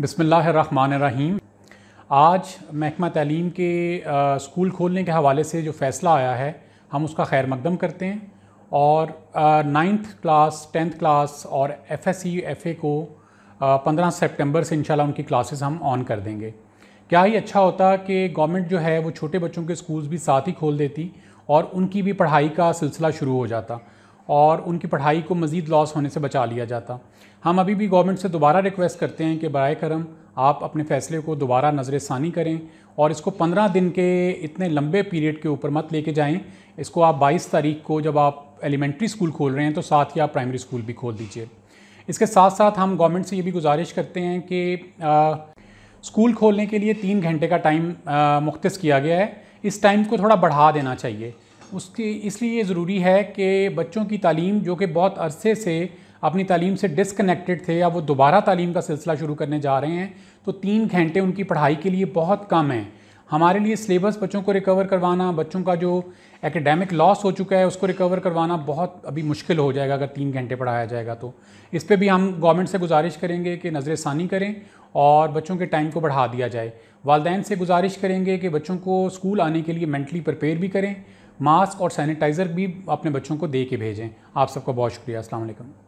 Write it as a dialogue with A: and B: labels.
A: बिसमीम आज महकमा तलीम के आ, स्कूल खोलने के हवाले से जो फ़ैसला आया है हम उसका खैर मकदम करते हैं और नाइन्थ क्लास टेंथ क्लास और F S C F A को पंद्रह सेप्टेम्बर से इनशाला उनकी क्लासेस हम ऑन कर देंगे क्या ही अच्छा होता कि गवर्नमेंट जो है वो छोटे बच्चों के स्कूल्स भी साथ ही खोल देती और उनकी भी पढ़ाई का सिलसिला शुरू हो जाता और उनकी पढ़ाई को मज़ीद लॉस होने से बचा लिया जाता हम अभी भी गवर्नमेंट से दोबारा रिक्वेस्ट करते हैं कि बरए करम आप अपने फ़ैसले को दोबारा नज़र षानी करें और इसको पंद्रह दिन के इतने लंबे पीरियड के ऊपर मत लेके जाएं इसको आप बाईस तारीख को जब आप एलिमेंट्री स्कूल खोल रहे हैं तो साथ ही आप प्राइमरी स्कूल भी खोल दीजिए इसके साथ साथ हम गवर्नमेंट से ये भी गुजारिश करते हैं कि आ, स्कूल खोलने के लिए तीन घंटे का टाइम मुख्त किया गया है इस टाइम को थोड़ा बढ़ा देना चाहिए उसकी इसलिए ये ज़रूरी है कि बच्चों की तालीम जो कि बहुत अरसे से अपनी तालीम से डिसकनेक्टेड थे या वो दोबारा तालीम का सिलसिला शुरू करने जा रहे हैं तो तीन घंटे उनकी पढ़ाई के लिए बहुत कम है हमारे लिए सिलेबस बच्चों को रिकवर करवाना बच्चों का जो एकेडमिक लॉस हो चुका है उसको रिकवर करवाना बहुत अभी मुश्किल हो जाएगा अगर तीन घंटे पढ़ाया जाएगा तो इस पर भी हम गवर्नमेंट से गुजारिश करेंगे कि नज़र षानी करें और बच्चों के टाइम को बढ़ा दिया जाए वालदेन से गुजारिश करेंगे कि बच्चों को स्कूल आने के लिए मैंटली प्रपेयर भी करें मास्क और सैनिटाइज़र भी अपने बच्चों को दे के भेजें आप सबका बहुत शुक्रिया अल्लाम